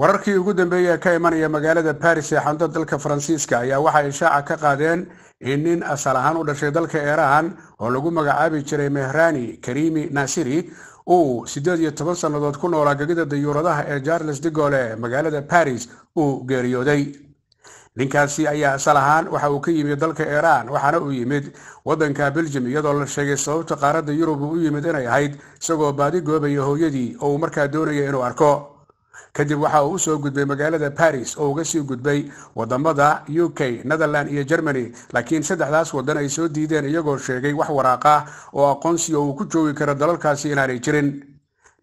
wararkii ugu dambeeyey ee ka imanaya magaalada baris ee xandood dalka faransiiska ayaa waxay ishaaca ka qaadeen in nin asal ahaan u dhashay dalka iiraan oo lagu magacaabi jiray mehrani karimi naasiri uu siddeed iyo toban sannadood ku noolaa gegida dayuuradaha ee jarles charles digole magaalada baris uu geeriyooday ninkaasi ayaa asal ahaan waxa uu ka yimid dalka iiraan waxaana uu yimid waddanka beljum iyadoo la sheegay sababta qaaradda yurub uu u yimid inay ahayd isagoo baadi goobaya hooyadii oo uu markaa doonaya inuu arko kadib waxa uu usoo gudbay magaalada baris oo uga sii gudbay wadamada u k netherland iyo germany laakiin saddexdaas wadan ay soo diideen iyagoo sheegay wax waraaq ah oo aqoonsiga uu ku joogi karo dalalkaasi inaanay jirin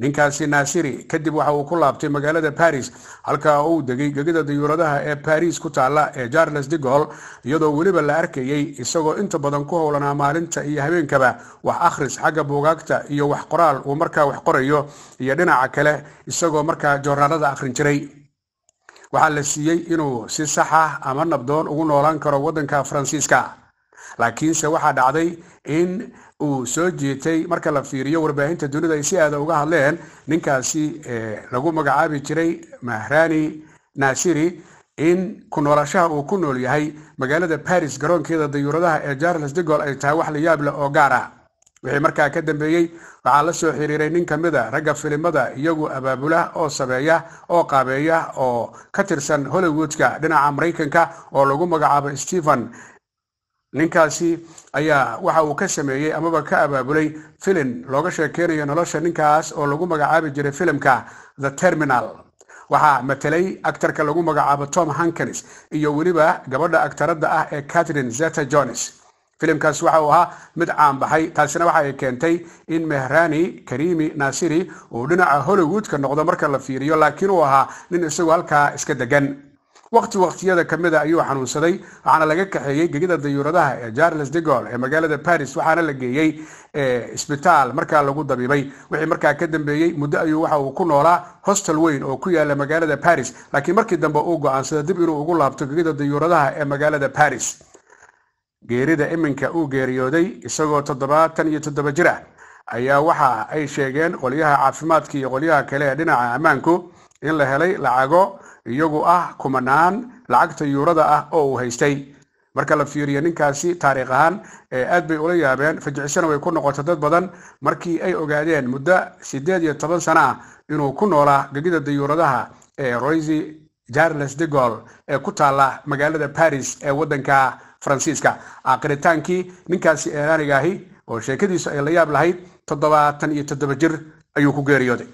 ninkaasi naasiri kadib waxa uu ku laabtay magaalada baris halkaa uu degay gegida diyuuradaha ee baris ku taala ee jarles de gol iyadoo weliba la arkayey isagoo inta badan ku howlanaa maalinta iyo habeenkaba wax akhris xagga buugaagta iyo wax qoraal uu markaa wax qorayo iyo dhinaca kale isagoo markaa joornaalada akhrin jiray waxaa la siiyey inuu si sax ah ama nabdoon ugu noolaan karo waddanka faransiiska laakiinse waxaa dhacday in uu soo jiitay marka la fiiriyo warbaahinta dunida ay si aada uga hadleen ninkaasi eh, lagu magacaabi jiray mahrani naasiri in ku noolashaha uu ku nool yahay magaalada baris garoonkeeda dayuuradaha ee charles degol ay tahay wax la yaable oo gaar ah wixii markaa ka dambeeyey waxaa la soo xiriiray nin kamida ah ragga filimada iyagu abaabula oo sabeeya oo qaabeeya oo ka tirsan hollywoodka dhinaca maraykanka oo lagu magacaabo stephen ninkaasi ayaa waxa uu ka sameeyey amaba ka abaabulay filin looga sheekeynayo nolosha ninkaas oo lagu magacaabi jiray filimka the terminal waxaa matelay actarka lagu magacaabo tom hankins iyo weliba gabadha actaradda ah ee catherine zeta jones filimkaas waxa uu ahaa mid caan baxay taasina waxa ay keentay in mehrani karimi naasiri uu dhinaca hollywoodka noqdo marka la fiiriyo laakiin uu ahaa nin isagu halkaa iska degan waqti waqtiyada kamida ah ayuu xanuunsaday waxaana laga kaxeeyey gegida dayuuradaha ee jarles de gol ee magaalada baris waxaana la geeyey eh, isbitaal markaa lagu dabiibay wixii markaa ka dambeeyey muddo ayuu waxa uu ku noolaa hostel weyn oo ku yaala magaalada baris laakiin markii dambe uu go'aansaday dib inuu ugu laabto gegida dayuuradaha ee magaalada baris geerida iminka uu geeriyooday isagoo toddobaatan iyo toddoba jir ah ayaa waxa ay sheegeen qolyaha caafimaadka iyo qolyaha kale ee dhinaca ammaanku in la helay lacago iyagu ah kumanaan lacagta yuurada ah oo uu haystay marka la fiiriyo ninkaasi taariikh ahaan ee aad bay ula yaabeen fajicisana way ku noqotay dad badan markii ay ogaadeen muddo siddeed iyo toban sano ah inuu ku noolaa gegida dayuuradaha ee roysy jarles de gol ee ku taalla magaalada baris ee waddanka faransiiska aakiritaankii ninkaasi eeraaniga ahi oo sheekadiisu ay la yaab lahayd toddobaatan iyo toddoba jir ayuu ku geeriyooday